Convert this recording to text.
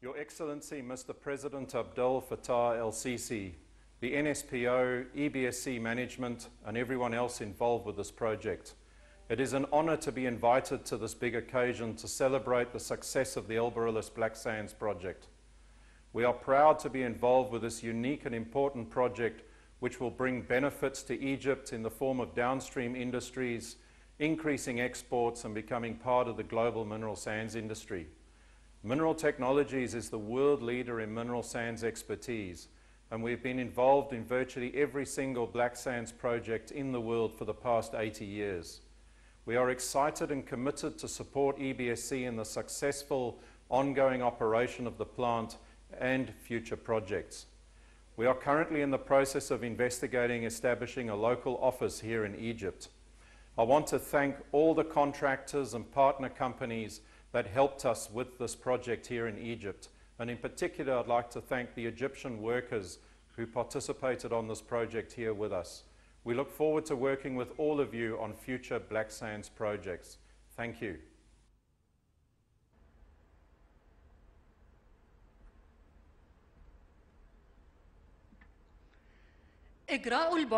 Your Excellency, Mr. President Abdel Fattah El Sisi, the NSPO, EBSC management, and everyone else involved with this project. It is an honour to be invited to this big occasion to celebrate the success of the Elborillus Black Sands project. We are proud to be involved with this unique and important project which will bring benefits to Egypt in the form of downstream industries, increasing exports and becoming part of the global mineral sands industry. Mineral Technologies is the world leader in mineral sands expertise, and we've been involved in virtually every single black sands project in the world for the past 80 years. We are excited and committed to support EBSC in the successful ongoing operation of the plant and future projects. We are currently in the process of investigating establishing a local office here in Egypt. I want to thank all the contractors and partner companies that helped us with this project here in Egypt. And in particular, I'd like to thank the Egyptian workers who participated on this project here with us. We look forward to working with all of you on future Black Sands projects. Thank you. إجراء البحث